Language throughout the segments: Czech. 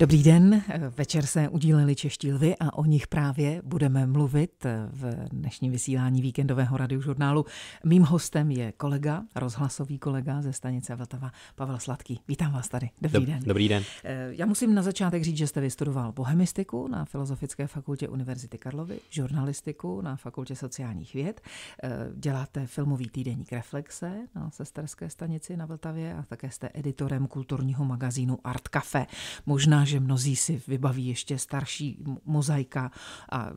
Dobrý den, večer se udíleli čeští lvy a o nich právě budeme mluvit v dnešním vysílání víkendového radiožurnálu. Mým hostem je kolega, rozhlasový kolega ze stanice Vltava, Pavel Sladký. Vítám vás tady. Dobrý Dob- den. Dobrý den. Eh, já musím na začátek říct, že jste vystudoval bohemistiku na Filozofické fakultě Univerzity Karlovy, žurnalistiku na Fakultě sociálních věd, eh, děláte filmový týdeník Reflexe na sesterské stanici na Vltavě a také jste editorem kulturního magazínu Art Cafe. Možná, že mnozí si vybaví ještě starší mozaika a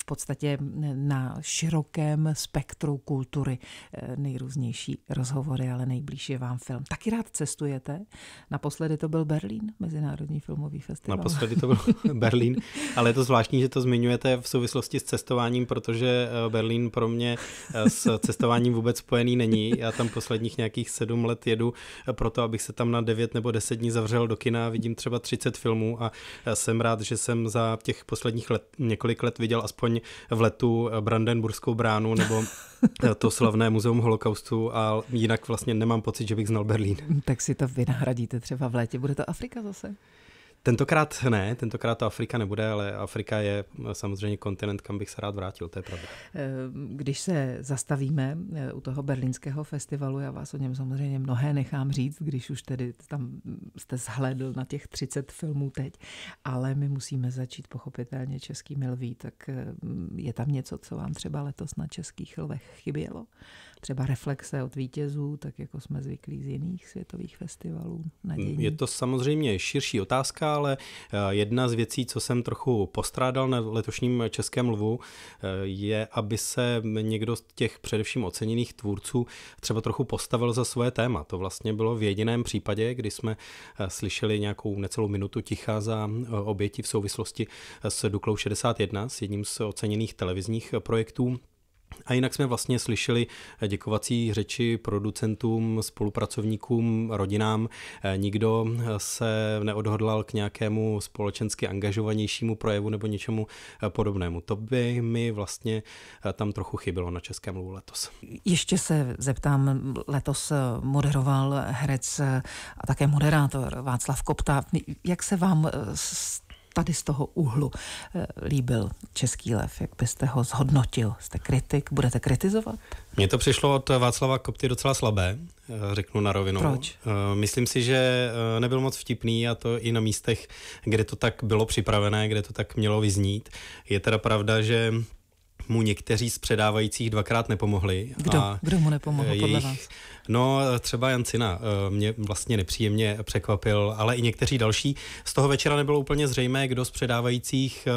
v podstatě na širokém spektru kultury eh, nejrůznější rozhovory, ale nejblíž je vám film. Taky rád cestujete? Naposledy to byl Berlín, Mezinárodní filmový festival. Naposledy to byl Berlín, ale je to zvláštní, že to zmiňujete v souvislosti s cestováním, protože eh, Berlín pro mě eh, s cestováním vůbec spojený není. Já tam posledních nějakých sedm let jedu proto, abych se tam na devět nebo deset dní zavřel do kina, vidím třeba 30 filmů a jsem rád, že jsem za těch posledních let, několik let viděl aspoň v letu eh, Brandenburskou bránu nebo eh, to slavné muzeum holokaustu a jinak vlastně nemám pocit, že bych znal Berlín. Tak si to vynahradíte třeba v létě. Bude to Afrika zase? Tentokrát ne, tentokrát to Afrika nebude, ale Afrika je eh, samozřejmě kontinent, kam bych se rád vrátil, to je pravda. Eh, když se zastavíme eh, u toho berlínského festivalu, já vás o něm samozřejmě mnohé nechám říct, když už tedy tam jste zhlédl na těch 30 filmů teď, ale my musíme začít pochopitelně českými milví, tak je tam něco, co vám třeba letos na českých lvech chybělo? třeba reflexe od vítězů, tak jako jsme zvyklí z jiných světových festivalů. Nadějní. Je to samozřejmě širší otázka, ale eh, jedna z věcí, co jsem trochu postrádal na letošním Českém lvu, eh, je, aby se někdo z těch především oceněných tvůrců třeba trochu postavil za svoje téma. To vlastně bylo v jediném případě, kdy jsme eh, slyšeli nějakou necelou minutu ticha za oběti v souvislosti s Duklou 61, s jedním z oceněných televizních projektů. A jinak jsme vlastně slyšeli eh, děkovací řeči producentům, spolupracovníkům, rodinám. Eh, nikdo eh, se neodhodlal k nějakému společensky angažovanějšímu projevu nebo něčemu podobnému. To by mi vlastně tam trochu chybělo na Českém mluvu letos. Ještě se zeptám, letos moderoval herec a také moderátor Václav Kopta. Jak se vám tady z toho úhlu eh, líbil Český lev? Jak byste ho zhodnotil? Jste kritik? Budete kritizovat? Mně to přišlo od Václava Kopty docela slabé, eh, řeknu na rovinu. Proč? Eh, myslím si, že nebyl moc vtipný a to i na místech, kde to tak bylo připravené, kde to tak mělo vyznít. Je teda pravda, že mu někteří z předávajících dvakrát nepomohli. Kdo? A Kdo mu nepomohl eh, jejich, podle vás? No třeba Cina eh, mě vlastně nepříjemně překvapil, ale i někteří další. Z toho večera nebylo úplně zřejmé, kdo z předávajících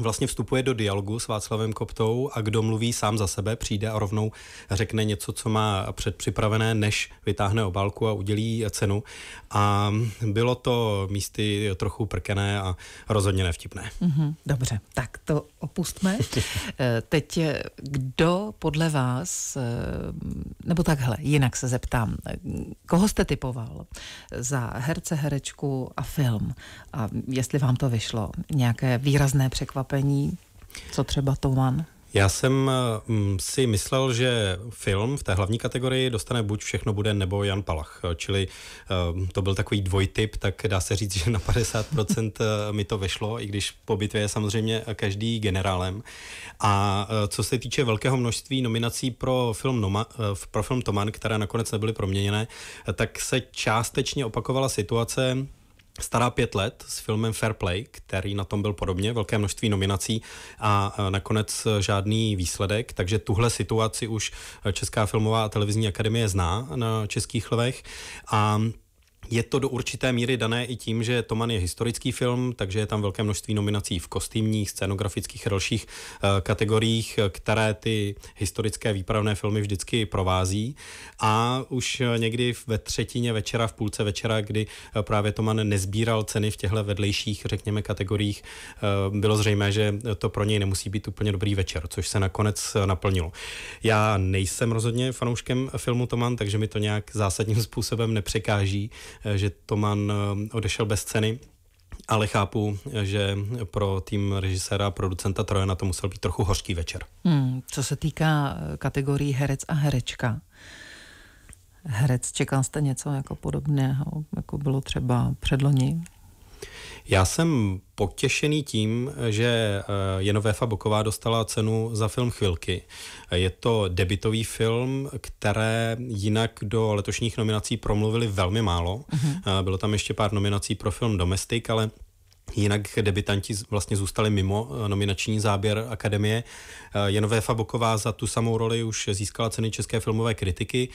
vlastně vstupuje do dialogu s Václavem Koptou a kdo mluví sám za sebe, přijde a rovnou řekne něco, co má předpřipravené, než vytáhne obálku a udělí cenu. A bylo to místy trochu prkené a rozhodně nevtipné. Mm-hmm, dobře, tak to opustme. Eh, teď eh, kdo podle vás, eh, nebo takhle, jinak se zeptám, koho jste typoval za herce, herečku a film? A jestli vám to vyšlo, nějaké výrazné překvapení? překvapení? Co třeba Toman? Já jsem eh, mm, si myslel, že film v té hlavní kategorii dostane buď Všechno bude nebo Jan Palach, eh, čili eh, to byl takový dvojtyp, tak dá se říct, že na 50% mi to vešlo, i když po bitvě je samozřejmě každý generálem. A co se týče velkého množství nominací pro film, Noma, pro film Toman, které nakonec nebyly proměněné, tak se částečně opakovala situace, Stará pět let s filmem Fair Play, který na tom byl podobně, velké množství nominací a e, nakonec e, žádný výsledek, takže tuhle situaci už Česká filmová a televizní akademie zná na Českých lvech a je to do určité míry dané i tím, že Toman je historický film, takže je tam velké množství nominací v kostýmních, scenografických, a dalších eh, kategoriích, které ty historické výpravné filmy vždycky provází. A už eh, někdy ve třetině večera, v půlce večera, kdy eh, právě Toman nezbíral ceny v těchto vedlejších, řekněme, kategoriích, bylo zřejmé, že to pro něj nemusí být úplně dobrý večer, což se nakonec naplnilo. Já nejsem rozhodně fanouškem filmu Toman, takže mi to nějak zásadním způsobem nepřekáží Eh, že Toman eh, odešel bez ceny. Ale chápu, eh, že pro tým režiséra a producenta Trojana to musel být trochu hořký večer. Hmm, co se týká kategorii herec a herečka, herec, čekal jste něco jako podobného, jako bylo třeba předloni? Já jsem potěšený tím, že eh, Jenovéfa Boková dostala cenu za film Chvilky. Je to debitový film, které jinak do letošních nominací promluvili velmi málo. Uh-huh. Bylo tam ještě pár nominací pro film Domestic, ale Jinak debitanti vlastně zůstali mimo eh, nominační záběr Akademie. Jenové Faboková za tu samou roli už získala ceny České filmové kritiky,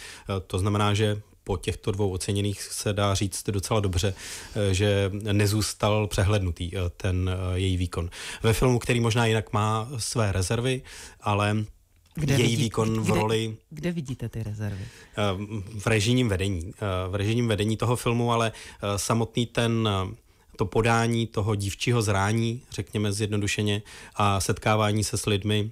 to znamená, že po těchto dvou oceněných se dá říct docela dobře, eh, že nezůstal přehlednutý eh, ten eh, její výkon. Ve filmu, který možná jinak má své rezervy, ale kde její vidí, výkon v kde, roli... Kde vidíte ty rezervy? V režijním vedení. V režijním vedení toho filmu, ale samotný ten to podání toho dívčího zrání, řekněme zjednodušeně, a setkávání se s lidmi,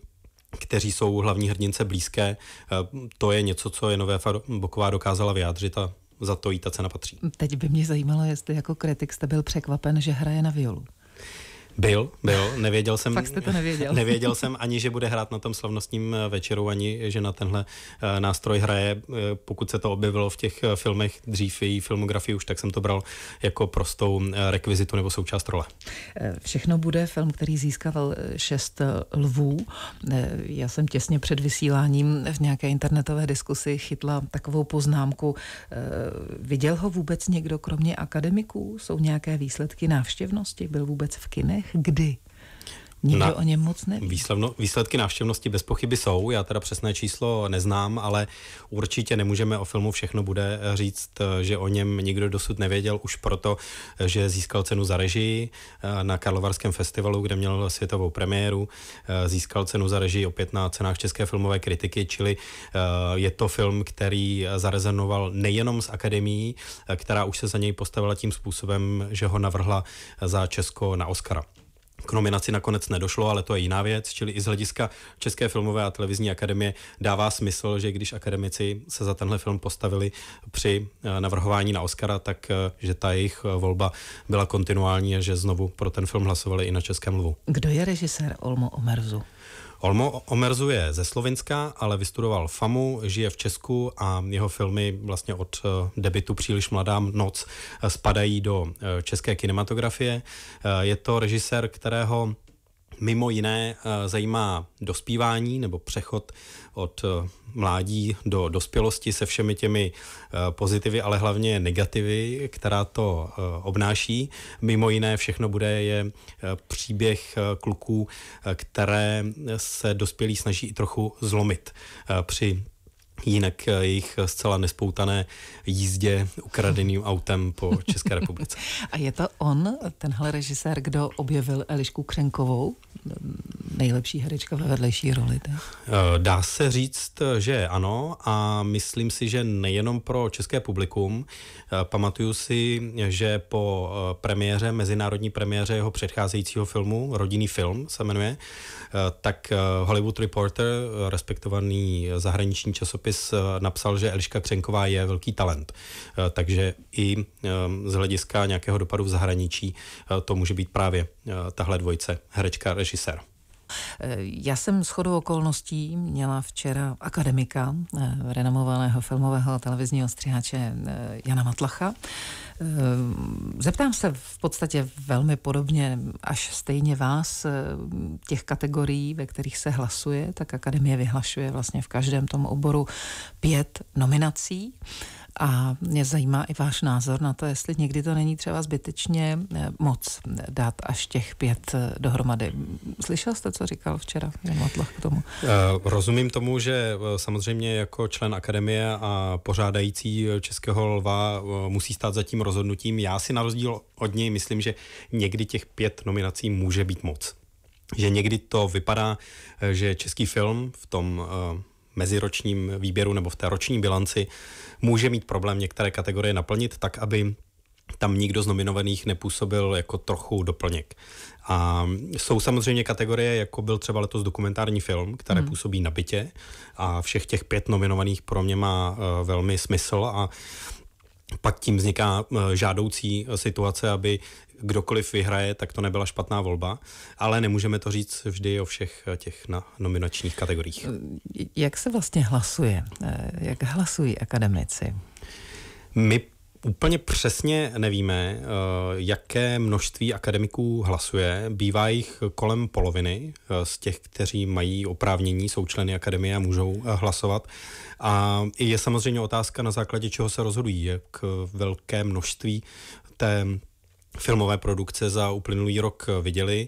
kteří jsou hlavní hrdince blízké. Eh, to je něco, co je Nové Boková dokázala vyjádřit a za to jí ta cena patří. Teď by mě zajímalo, jestli jako kritik jste byl překvapen, že hraje na violu. Byl, byl, nevěděl jsem. Fakt jste to nevěděl. nevěděl jsem ani, že bude hrát na tom slavnostním eh, večeru, ani, že na tenhle eh, nástroj hraje. Eh, pokud se to objevilo v těch filmech dřív, její filmografii už, tak jsem to bral jako prostou rekvizitu nebo součást role. Všechno bude film, který získal šest lvů. Já jsem těsně před vysíláním v nějaké internetové diskusi chytla takovou poznámku. Viděl ho vůbec někdo kromě akademiků? Jsou nějaké výsledky návštěvnosti? Byl vůbec v kinech? kdy. Nikdo Na, o něm moc neví. Výslevno, výsledky návštěvnosti bez pochyby jsou, já teda přesné číslo neznám, ale určitě nemůžeme o filmu Všechno bude říct, že o něm nikdo dosud nevěděl, už proto, že získal cenu za režii eh, na Karlovarském festivalu, kde měl světovou premiéru, eh, získal cenu za režii opět na cenách České filmové kritiky, čili eh, je to film, který zarezenoval nejenom s akademií, která už se za něj postavila tím způsobem, že ho navrhla za Česko na Oscara. K nominaci nakonec nedošlo, ale to je jiná věc, čili i z hlediska České filmové a televizní akademie dává smysl, že když akademici se za tenhle film postavili při eh, navrhování na Oscara, tak eh, že ta jejich eh, volba byla kontinuální a že znovu pro ten film hlasovali i na Českém lvu. Kdo je režisér Olmo Omerzu? Olmo Omerzu je ze Slovenska, ale vystudoval FAMu, žije v Česku a jeho filmy vlastně od eh, debitu Příliš mladá noc eh, spadají do eh, české kinematografie. Je to režisér, kterého Mimo jiné eh, zajímá dospívání nebo přechod od eh, mládí do dospělosti se všemi těmi eh, pozitivy, ale hlavně negativy, která to obnáší. Mimo jiné všechno bude je příběh kluků, které se dospělí snaží i trochu zlomit při jinak eh, jejich eh, zcela nespoutané jízdě ukradeným autem po České republice. A je to on, tenhle režisér, kdo objevil Elišku Křenkovou, nejlepší herečka ve vedlejší roli? Tak? Eh, dá se říct, že ano a myslím si, že nejenom pro české publikum. Pamatuju si, že po premiéře, mezinárodní premiéře jeho předcházejícího filmu, rodinný film se jmenuje, tak Hollywood Reporter, respektovaný zahraniční časopis časopis eh, napsal, že Eliška Křenková je velký talent. Eh, takže i eh, z hlediska nějakého dopadu v zahraničí to může být právě tahle dvojce herečka režisér. Eh, já jsem shodou okolností měla včera akademika, eh, renomovaného filmového a televizního střihače eh, Jana Matlacha. Zeptám se v podstatě velmi podobně, až stejně vás, těch kategorií, ve kterých se hlasuje, tak Akademie vyhlašuje vlastně v každém tom oboru pět nominací. A mě zajímá i váš názor na to, jestli někdy to není třeba zbytečně eh, moc dát až těch pět eh, dohromady. Slyšel jste, co říkal včera Matloch k tomu? Eh, rozumím tomu, že samozřejmě jako člen akademie a pořádající Českého lva musí stát za tím rozhodnutím. Já si na rozdíl od něj myslím, že někdy těch pět nominací může být moc že někdy to vypadá, že český film v tom meziročním výběru nebo v té roční bilanci může mít problém některé kategorie naplnit tak, aby tam nikdo z nominovaných nepůsobil jako trochu doplněk. A jsou samozřejmě kategorie, jako byl třeba letos dokumentární film, které hmm. působí na bytě a všech těch pět nominovaných pro mě má uh, velmi smysl a pak tím vzniká eh, žádoucí situace, aby kdokoliv vyhraje, tak to nebyla špatná volba, ale nemůžeme to říct vždy o všech eh, těch na nominačních kategoriích. Eh, jak se vlastně hlasuje? Jak hlasují akademici? My Úplně přesně nevíme, eh, jaké množství akademiků hlasuje. Bývá jich kolem poloviny eh, z těch, kteří mají oprávnění, jsou členy akademie a můžou eh, hlasovat. A je samozřejmě otázka, na základě čeho se rozhodují, jak velké množství té filmové produkce za uplynulý rok viděli.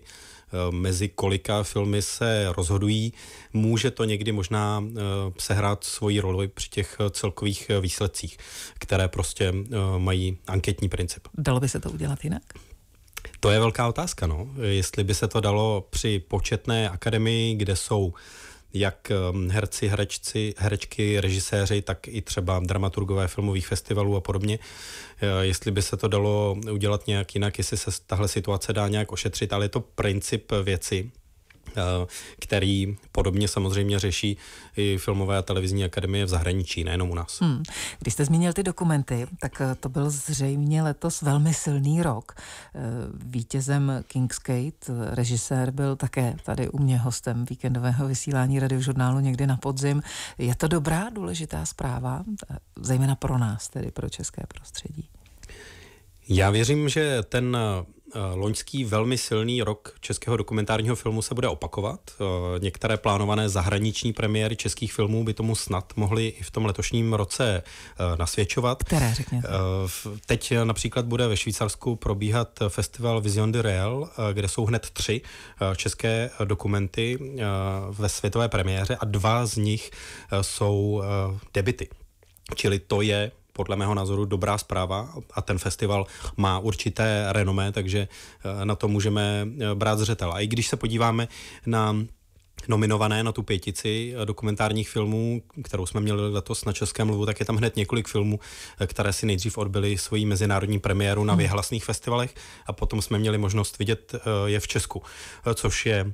Eh, mezi kolika filmy se rozhodují. Může to někdy možná eh, sehrát svoji roli při těch eh, celkových výsledcích, které prostě mají anketní princip. Dalo by se to udělat jinak? To je velká otázka, no. Jestli by se to dalo při početné akademii, kde jsou uh, jak ehm, herci, herečci, herečky, režiséři, tak i třeba dramaturgové filmových festivalů a podobně. E, jestli by se to dalo udělat nějak jinak, jestli se tahle situace dá nějak ošetřit, ale je to princip věci, Eh, který podobně samozřejmě řeší i filmové a televizní akademie v zahraničí, nejenom u nás. Hmm. Když jste zmínil ty dokumenty, tak eh, to byl zřejmě letos velmi silný rok. Eh, vítězem Kingsgate, režisér, byl také tady u mě hostem víkendového vysílání radiožurnálu někdy na podzim. Je to dobrá, důležitá zpráva, zejména pro nás, tedy pro české prostředí? Já věřím, že ten Eh, loňský velmi silný rok českého dokumentárního filmu se bude opakovat. Eh, některé plánované zahraniční premiéry českých filmů by tomu snad mohly i v tom letošním roce eh, nasvědčovat. Které řekněte? Teď například bude ve Švýcarsku probíhat festival Vision de Real, kde jsou hned tři české dokumenty ve světové premiéře a dva z nich jsou debity. Čili to je podle mého názoru dobrá zpráva a ten festival má určité renomé, takže eh, na to můžeme eh, brát zřetel. A i když se podíváme na nominované na tu pětici eh, dokumentárních filmů, kterou jsme měli letos na Českém lvu, tak je tam hned několik filmů, které si nejdřív odbyly svoji mezinárodní premiéru na mhm. vyhlasných festivalech a potom jsme měli možnost vidět je v Česku, což je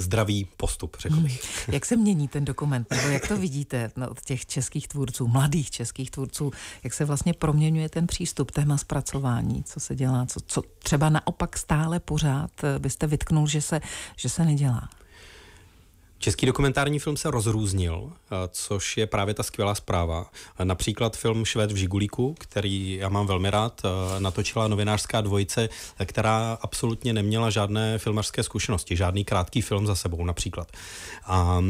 zdravý postup, řekl bych. Hmm. Jak se mění ten dokument, nebo jak to vidíte no, od těch českých tvůrců, mladých českých tvůrců, jak se vlastně proměňuje ten přístup, téma zpracování, co se dělá, co, co třeba naopak stále pořád eh, byste vytknul, že se, že se nedělá? Český dokumentární film se rozrůznil, eh, což je právě ta skvělá zpráva. Eh, například film Švéd v Žigulíku, který já mám velmi rád, eh, natočila novinářská dvojice, která absolutně neměla žádné filmařské zkušenosti, žádný krátký film za sebou například. A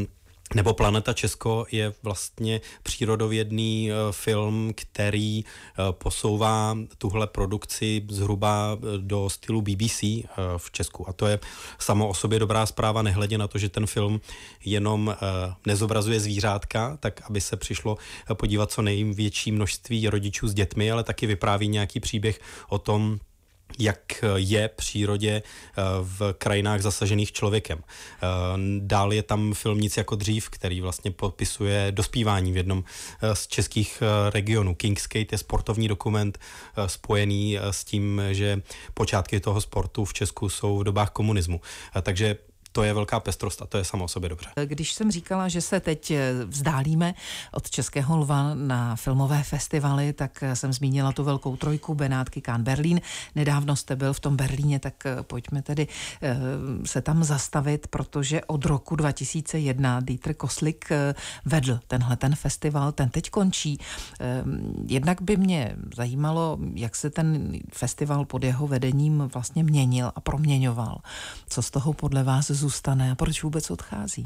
nebo Planeta Česko je vlastně přírodovědný eh, film, který eh, posouvá tuhle produkci zhruba eh, do stylu BBC v Česku. A to je samo o sobě dobrá zpráva, nehledě na to, že ten film jenom nezobrazuje zvířátka, tak aby se přišlo podívat co největší množství rodičů s dětmi, ale taky vypráví nějaký příběh o tom, jak je přírodě eh, v krajinách zasažených člověkem. Eh, dál je tam film Nic jako dřív, který vlastně popisuje dospívání v jednom eh, z českých regionů. Kingskate je sportovní dokument spojený s tím, že počátky toho sportu v Česku jsou v dobách komunismu. Takže to je velká pestrost a to je samo o sobě dobře. Když jsem říkala, že se teď eh, vzdálíme od Českého lva na filmové festivaly, tak eh, jsem zmínila tu velkou trojku Benátky Kán Berlín. Nedávno jste byl v tom Berlíně, tak eh, pojďme tedy se tam zastavit, protože od roku 2001 Dieter Koslik vedl tenhle ten festival, ten teď končí. Jednak by mě zajímalo, jak se ten festival pod jeho vedením vlastně měnil a proměňoval. Co z toho podle vás zůstane a proč vůbec odchází?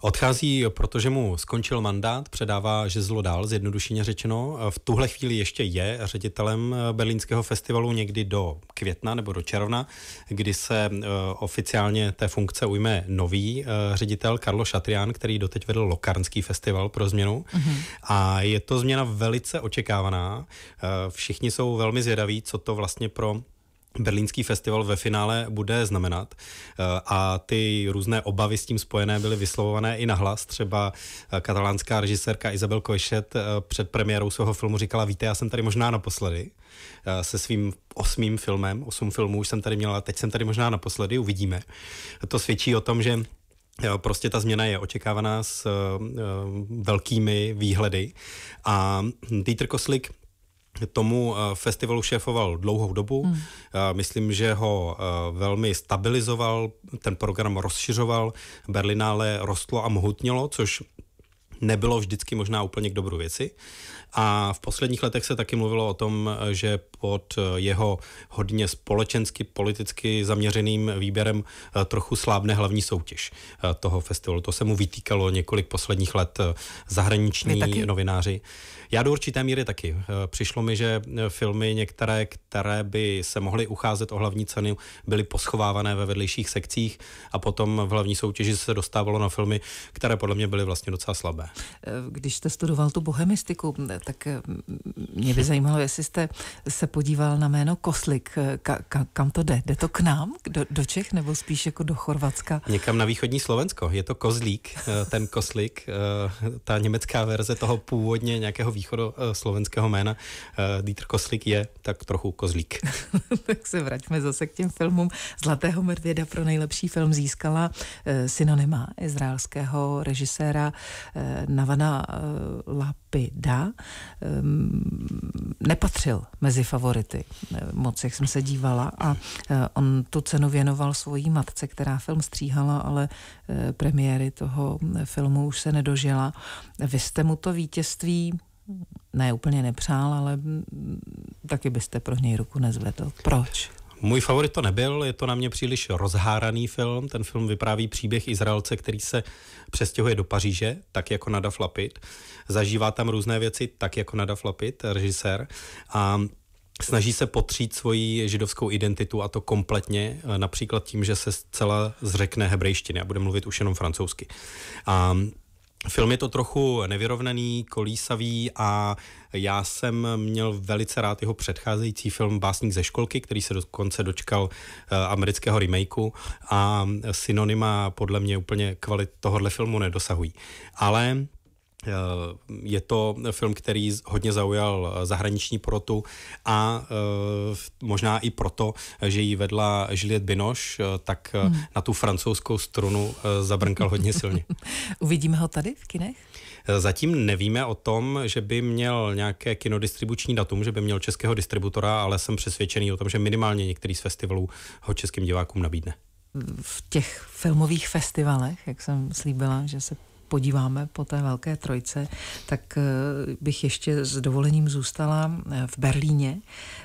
Odchází, protože mu skončil mandát, předává žezlo dál, zjednodušeně řečeno. V tuhle chvíli ještě je ředitelem Berlínského festivalu někdy do května nebo do června, kdy se eh, oficiálně té funkce ujme nový eh, ředitel Karlo Šatrián, který doteď vedl Lokarnský festival pro změnu. Mm-hmm. A je to změna velice očekávaná. Eh, všichni jsou velmi zvědaví, co to vlastně pro Berlínský festival ve finále bude znamenat. Eh, a ty různé obavy s tím spojené byly vyslovované i nahlas. Třeba eh, katalánská režisérka Isabel Košet eh, před premiérou svého filmu říkala, víte, já jsem tady možná naposledy se svým osmým filmem, osm filmů už jsem tady měla, teď jsem tady možná naposledy, uvidíme. To svědčí o tom, že Prostě ta změna je očekávaná s velkými výhledy. A Dieter Koslik Tomu eh, festivalu šéfoval dlouhou dobu. Hmm. Eh, myslím, že ho eh, velmi stabilizoval, ten program rozšiřoval, Berlinále rostlo a mohutnilo, což nebylo vždycky možná úplně k dobru věci. A v posledních letech se taky mluvilo o tom, že pod jeho hodně společensky, politicky zaměřeným výběrem trochu slábne hlavní soutěž toho festivalu. To se mu vytýkalo několik posledních let zahraniční novináři. Já do určité míry taky. Eh, přišlo mi, že eh, filmy některé, které by se mohly ucházet o hlavní cenu, byly poschovávané ve vedlejších sekcích a potom v hlavní soutěži se dostávalo na filmy, které podle mě byly vlastně docela slabé. Eh, když jste studoval tu bohemistiku, tak mě by zajímalo, jestli jste se podíval na jméno Koslik. Ka- ka- kam to jde? Jde to k nám? Do, do Čech nebo spíš jako do Chorvatska? Někam na východní Slovensko. Je to Kozlík, ten Koslik, ta německá verze toho původně nějakého východního východoslovenského eh, jména, eh, Dieter Koslik je tak trochu kozlík. tak se vraťme zase k těm filmům. Zlatého medvěda pro nejlepší film získala eh, synonyma izraelského režiséra Navana Lapida. Ehm, nepatřil mezi favority. Moc, jak jsem se dívala. A on tu cenu věnoval svojí matce, která film stříhala, ale premiéry toho mm, filmu už se nedožila. Vy jste mu to vítězství ne úplně nepřál, ale taky byste pro něj ruku nezvedl. Proč? Můj favorit to nebyl, je to na mě příliš rozháraný film. Ten film vypráví příběh Izraelce, který se přestěhuje do Paříže, tak jako Nada Flapit. Zažívá tam různé věci, tak jako Nada Flapit, režisér. A snaží se potřít svoji židovskou identitu a to kompletně, eh, například tím, že se zcela zřekne hebrejštiny a bude mluvit už jenom francouzsky. A Film je to trochu nevyrovnaný, kolísavý a já jsem měl velice rád jeho předcházející film Básník ze školky, který se dokonce dočkal eh, amerického remakeu a synonyma podle mě úplně kvalit tohohle filmu nedosahují. Ale Eh, je to film, který hodně zaujal eh, zahraniční protu a eh, možná i proto, že ji vedla Juliette Binoš, tak hmm. na tu francouzskou strunu zabrnkal hodně silně. Uvidíme ho tady v kinech? Zatím nevíme o tom, že by měl nějaké kinodistribuční datum, že by měl českého distributora, ale jsem přesvědčený o tom, že minimálně některý z festivalů ho českým divákům nabídne. V těch filmových festivalech, jak jsem slíbila, že se podíváme po té velké trojce, tak eh, bych ještě s dovolením zůstala eh, v Berlíně,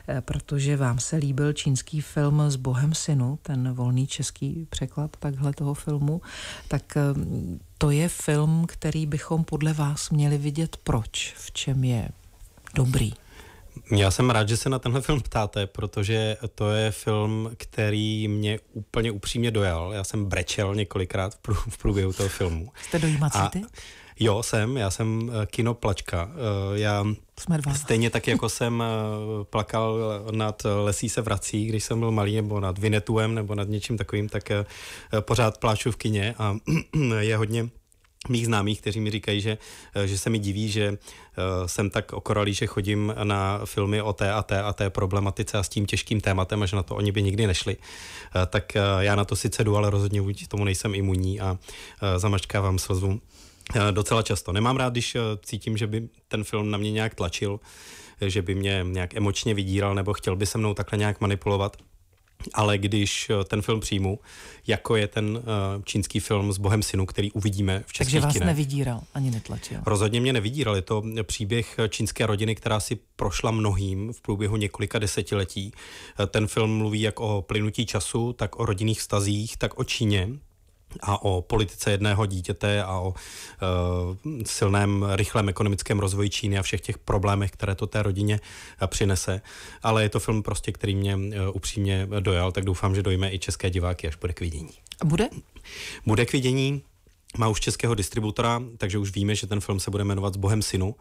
eh, protože vám se líbil čínský film s Bohem synu, ten volný český překlad takhle toho filmu, tak to je film, který bychom podle vás měli vidět proč, v čem je dobrý. Já jsem rád, že se na tenhle film ptáte, protože to je film, který mě úplně upřímně dojal. Já jsem brečel několikrát v, průběhu toho filmu. Jste dojímací a, ty? Jo, jsem. Já jsem eh, kinoplačka. Eh, já Jsme dva. stejně tak, jako jsem eh, plakal nad Lesí se vrací, když jsem byl malý, nebo nad Vinetuem, nebo nad něčím takovým, tak pořád pláču v kině a je hodně mých známých, kteří mi říkají, že, eh, že se mi diví, že eh, jsem tak okoralý, že chodím na filmy o té a té a té problematice a s tím těžkým tématem a že na to oni by nikdy nešli. Eh, tak já na to sice jdu, ale rozhodně vůči tomu nejsem imunní a zamačkávám slzvu docela často. Nemám rád, když cítím, že by ten film na mě nějak tlačil, že by mě nějak emočně vydíral nebo chtěl by se mnou takhle nějak manipulovat ale když eh, ten film přijmu, jako je ten eh, čínský film s Bohem synu, který uvidíme v českých Takže vás kinech. nevydíral, ani netlačil. Rozhodně mě nevydíral, je to eh, příběh čínské rodiny, která si prošla mnohým v průběhu několika desetiletí. Ten film mluví jak o plynutí času, tak o rodinných stazích, tak o Číně, a o politice jedného dítěte a o uh, silném, rychlém ekonomickém rozvoji Číny a všech těch problémech, které to té rodině eh, přinese. Ale je to film prostě, který mě uh, upřímně dojal, tak doufám, že dojme i české diváky, až bude k vidění. Bude? Bude k vidění má už českého distributora, takže už víme, že ten film se bude jmenovat Bohem synu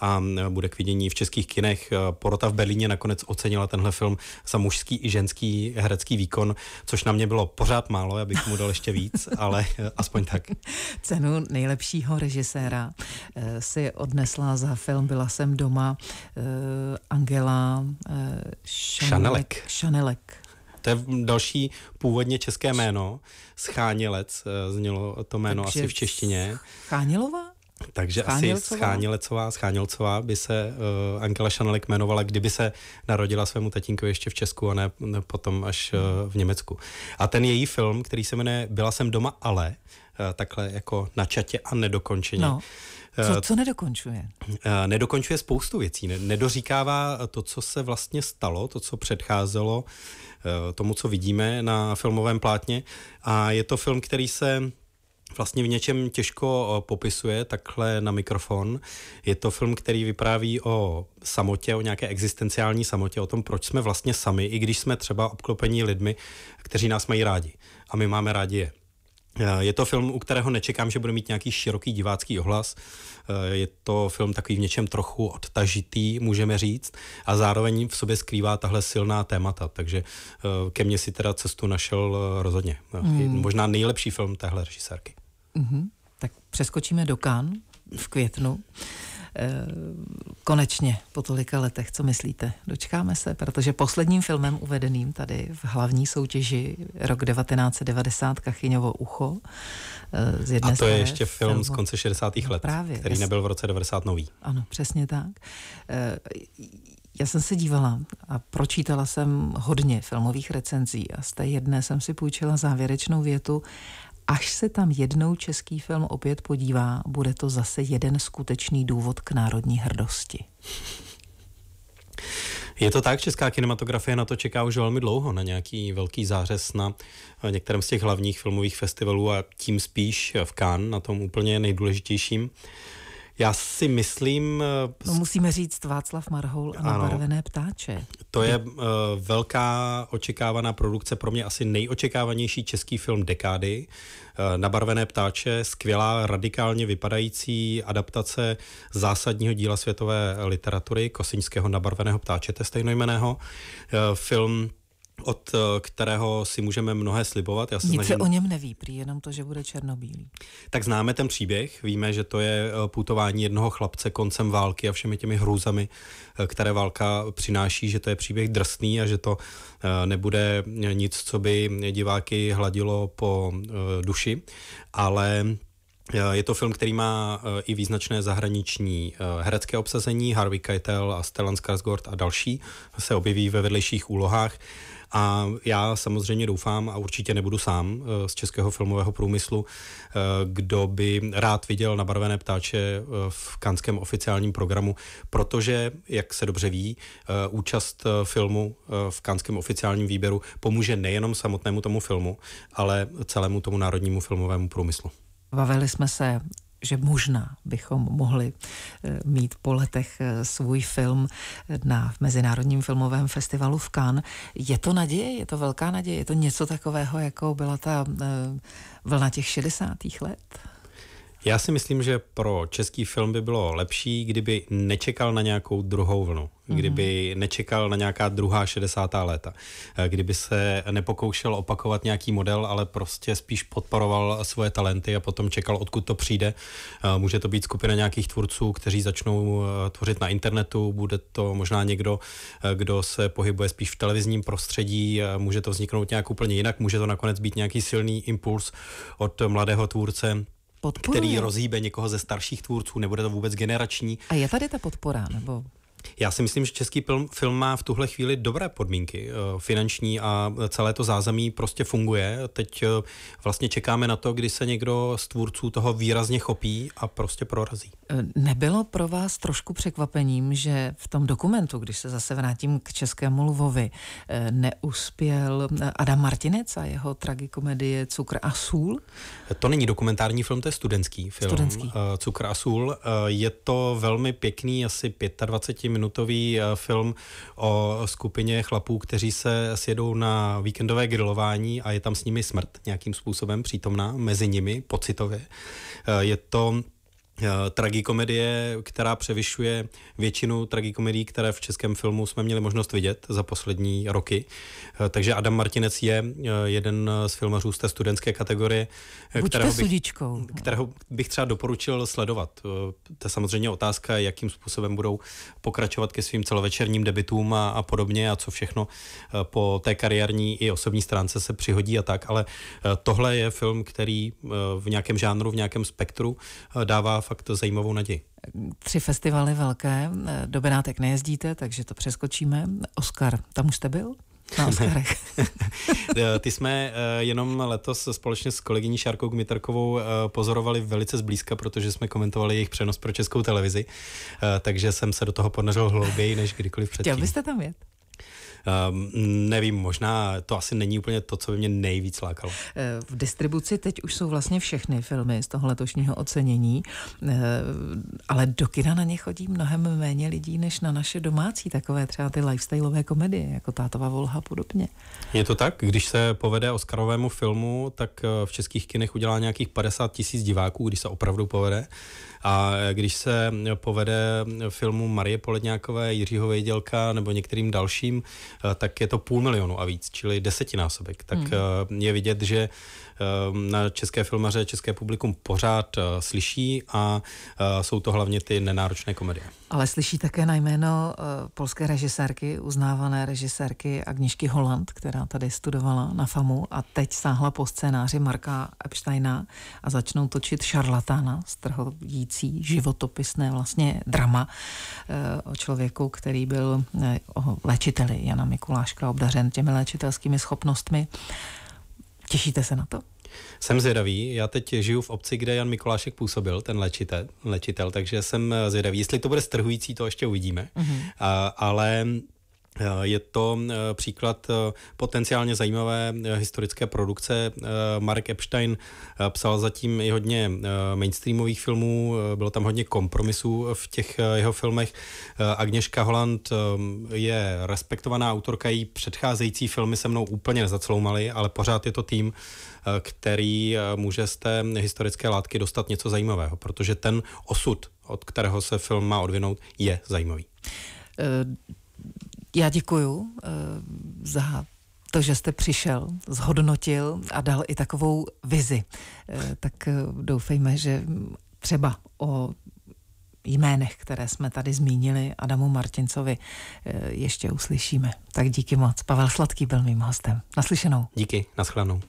a e, bude k vidění v českých kinech. E, porota v Berlíně nakonec ocenila tenhle film za mužský i ženský herecký výkon, což na mě bylo pořád málo, abych mu dal ještě víc, ale e, aspoň tak. Cenu nejlepšího režiséra si odnesla za film Byla jsem doma Angela Šanelek. Šanelek. Šanelek to je další původně české jméno. Schánělec eh, znělo to jméno Takže asi v češtině. Schánělová? Takže asi Schánělecová, Schánělcová by se uh, eh, Angela Šanelek jmenovala, kdyby se narodila svému tatínkovi ještě v Česku a ne, ne potom až uh, v Německu. A ten její film, který se jmenuje Byla jsem doma, ale, uh, takhle jako na čatě a nedokončeně, no co, eh, co nedokončuje? Eh, nedokončuje spoustu věcí. Nedoříkává to, co se vlastně stalo, to, co předcházelo eh, tomu, co vidíme na filmovém plátně. A je to film, který se vlastně v něčem těžko popisuje takhle na mikrofon. Je to film, který vypráví o samotě, o nějaké existenciální samotě, o tom, proč jsme vlastně sami, i když jsme třeba obklopení lidmi, kteří nás mají rádi. A my máme rádi je. Eh, je to film, u kterého nečekám, že bude mít nějaký široký divácký ohlas. Eh, je to film takový v něčem trochu odtažitý, můžeme říct, a zároveň v sobě skrývá tahle silná témata, takže eh, ke mně si teda cestu našel rozhodně. Mm. Možná nejlepší film téhle režisérky. Mm-hmm. Tak přeskočíme do Kán v květnu. Eh, konečně po tolika letech. Co myslíte? Dočkáme se, protože posledním filmem uvedeným tady v hlavní soutěži rok 1990 Kachyňovo ucho eh, z jedné A to je ještě film, filmu. z konce 60. No let, právě, který nebyl v roce 90 nový. Ano, přesně tak. Eh, já jsem se dívala a pročítala jsem hodně filmových recenzí a z té jedné jsem si půjčila závěrečnou větu Až se tam jednou český film opět podívá, bude to zase jeden skutečný důvod k národní hrdosti. Je to tak, česká kinematografie na to čeká už velmi dlouho, na nějaký velký zářez na některém z těch hlavních filmových festivalů a tím spíš v Cannes, na tom úplně nejdůležitějším. Já si myslím... Eh, no, musíme říct Václav Marhoul a barvené ptáče. To je uh, velká očekávaná produkce, pro mě asi nejočekávanější český film dekády. Uh, Nabarvené ptáče, skvělá, radikálně vypadající adaptace zásadního díla světové literatury, Kosiňského nabarveného ptáče. je stejnojmeného. Uh, film od eh, kterého si můžeme mnohé slibovat. Já se Nic snažím... se o něm neví, prý jenom to, že bude černobílý. Tak známe ten příběh, víme, že to je eh, putování jednoho chlapce koncem války a všemi těmi hrůzami, eh, které válka přináší, že to je příběh drsný a že to nebude nic, co by diváky hladilo po duši, ale Eh, je to film, který má eh, i význačné zahraniční eh, herecké obsazení. Harvey Keitel a Stellan Skarsgård a další se objeví ve vedlejších úlohách. A já samozřejmě doufám, a určitě nebudu sám z českého filmového průmyslu, kdo by rád viděl nabarvené ptáče v kanském oficiálním programu, protože, jak se dobře ví, účast filmu v kanském oficiálním výběru pomůže nejenom samotnému tomu filmu, ale celému tomu národnímu filmovému průmyslu. Bavili jsme se že možná bychom mohli eh, mít po letech eh, svůj film na Mezinárodním filmovém festivalu v Cannes. Je to naděje? Je to velká naděje? Je to něco takového, jako byla ta eh, vlna těch 60. let? Já si myslím, že pro český film by bylo lepší, kdyby nečekal na nějakou druhou vlnu, mhm. kdyby nečekal na nějaká druhá 60. léta, eh, kdyby se nepokoušel opakovat nějaký model, ale prostě spíš podporoval svoje talenty a potom čekal, odkud to přijde. Eh, může to být skupina nějakých tvůrců, kteří začnou eh, tvořit na internetu, bude to možná někdo, kdo se pohybuje spíš v televizním prostředí, může to vzniknout nějak úplně jinak, může to nakonec být nějaký silný impuls od mladého tvůrce Podporuje. který rozhýbe někoho ze starších tvůrců, nebude to vůbec generační. A je tady ta podpora? Nebo já si myslím, že český film, film má v tuhle chvíli dobré podmínky eh, finanční a celé to zázemí prostě funguje. Teď eh, vlastně čekáme na to, kdy se někdo z tvůrců toho výrazně chopí a prostě prorazí. Eh, nebylo pro vás trošku překvapením, že v tom dokumentu, když se zase vrátím k Českému Lvovi, neuspěl Adam Martinec a jeho tragikomedie Cukr a sůl? To není dokumentární film, to je studentský film. Studentský. Cukr a sůl. Je to velmi pěkný, asi 25 minutový eh, film o skupině chlapů, kteří se sjedou na víkendové grilování a je tam s nimi smrt nějakým způsobem přítomná mezi nimi pocitově. Eh, je to Eh, tragikomedie, která převyšuje většinu tragikomedií, které v českém filmu jsme měli možnost vidět za poslední roky. Eh, takže Adam Martinec je eh, jeden z filmařů z té studentské kategorie, kterého bych, kterého bych třeba doporučil sledovat. To je samozřejmě otázka, jakým způsobem budou pokračovat ke svým celovečerním debitům a, a podobně a co všechno po té kariérní i osobní stránce se přihodí a tak, ale tohle je film, který v nějakém žánru, v nějakém spektru dává fakt zajímavou naději. Tři festivaly velké, eh, do Benátek nejezdíte, takže to přeskočíme. Oskar, tam už jste byl? Na eh, Ty jsme eh, jenom letos společně s kolegyní Šárkou Gmitarkovou pozorovali velice zblízka, protože jsme komentovali jejich přenos pro českou televizi, takže jsem se do toho podnařil hlouběji než kdykoliv předtím. Chtěl byste tam jet? Ehm, nevím, možná to asi není úplně to, co by mě nejvíc lákalo. Eh, v distribuci teď už jsou vlastně všechny filmy z toho letošního ocenění, eh, ale do kina na ně chodí mnohem méně lidí, než na naše domácí, takové třeba ty lifestyleové komedie, jako Tátova volha a podobně. Je to tak? Když se povede Oscarovému filmu, tak eh, v českých kinech udělá nějakých 50 tisíc diváků, když se opravdu povede. A když se povede filmu Marie Poledňákové, Jiřího Vejdělka nebo některým dalším, eh, tak je to půl milionu a víc, čili desetinásobek. Tak hmm. je vidět, že Ehm, na české filmaře, české publikum pořád eh, slyší a eh, jsou to hlavně ty nenáročné komedie. Ale slyší také na jméno eh, polské režisérky, uznávané režisérky Agnišky Holland, která tady studovala na FAMu a teď sáhla po scénáři Marka Epsteina a začnou točit šarlatána, strhující životopisné vlastně drama o člověku, který byl léčiteli Jana Mikuláška obdařen těmi léčitelskými schopnostmi. Těšíte se na to? Jsem zvědavý. Já teď žiju v obci, kde Jan Mikulášek působil, ten léčitel, léčitel takže jsem zvědavý. Jestli to bude strhující, to ještě uvidíme. Mm-hmm. A, ale Eh, je to eh, příklad eh, potenciálně zajímavé historické produkce. Mark Epstein psal zatím i hodně mainstreamových filmů, bylo tam hodně kompromisů v těch jeho filmech. Agněška Holland je respektovaná autorka, její předcházející filmy se mnou úplně nezacloumaly, ale pořád je to tým, který může z té historické látky dostat něco zajímavého, protože ten osud, od kterého se film má odvinout, je zajímavý. Já děkuju eh, za to, že jste přišel, zhodnotil a dal i takovou vizi. Eh, tak eh, doufejme, že třeba o jménech, které jsme tady zmínili Adamu Martincovi, ještě uslyšíme. Tak díky moc. Pavel Sladký byl mým hostem. Naslyšenou. Díky, naschledanou.